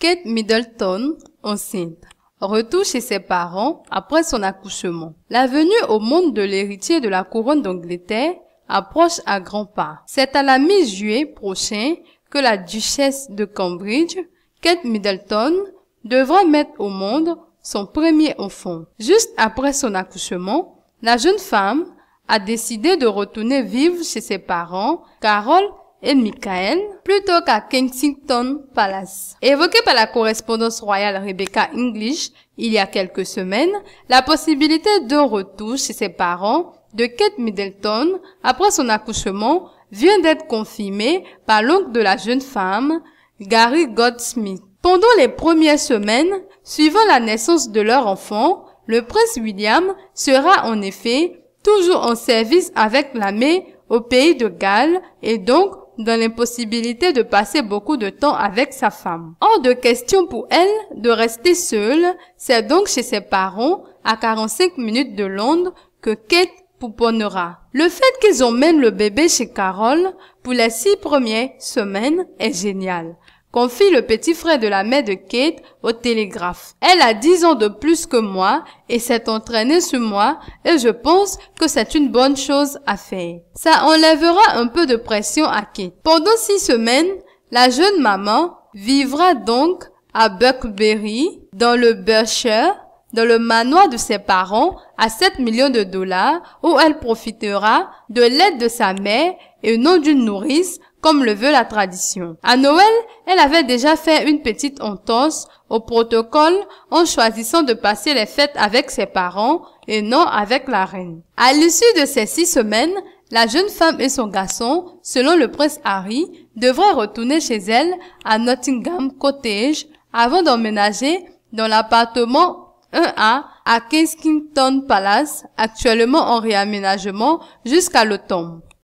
Kate Middleton, enceinte. Retour chez ses parents après son accouchement. La venue au monde de l'héritier de la couronne d'Angleterre approche à grands pas. C'est à la mi-juillet prochain que la duchesse de Cambridge, Kate Middleton, devra mettre au monde son premier enfant. Juste après son accouchement, la jeune femme a décidé de retourner vivre chez ses parents, Carol et Michael plutôt qu'à Kensington Palace. Évoqué par la correspondance royale Rebecca English il y a quelques semaines, la possibilité de retour chez ses parents de Kate Middleton après son accouchement vient d'être confirmée par l'oncle de la jeune femme, Gary Godsmith. Pendant les premières semaines suivant la naissance de leur enfant, le prince William sera en effet toujours en service avec l'armée au pays de Galles et donc dans l'impossibilité de passer beaucoup de temps avec sa femme. Hors de question pour elle de rester seule, c'est donc chez ses parents, à 45 minutes de Londres, que Kate pouponnera. Le fait qu'ils emmènent le bébé chez Carole pour les six premières semaines est génial confie le petit frère de la mère de Kate au télégraphe. Elle a dix ans de plus que moi et s'est entraînée sur moi et je pense que c'est une bonne chose à faire. Ça enlèvera un peu de pression à Kate. Pendant six semaines, la jeune maman vivra donc à Buckberry, dans le Berkshire, dans le manoir de ses parents à 7 millions de dollars où elle profitera de l'aide de sa mère et non d'une nourrice comme le veut la tradition. À Noël, elle avait déjà fait une petite entorse au protocole en choisissant de passer les fêtes avec ses parents et non avec la reine. À l'issue de ces six semaines, la jeune femme et son garçon, selon le prince Harry, devraient retourner chez elle à Nottingham Cottage avant d'emménager dans l'appartement 1A à Kensington Palace, actuellement en réaménagement jusqu'à l'automne.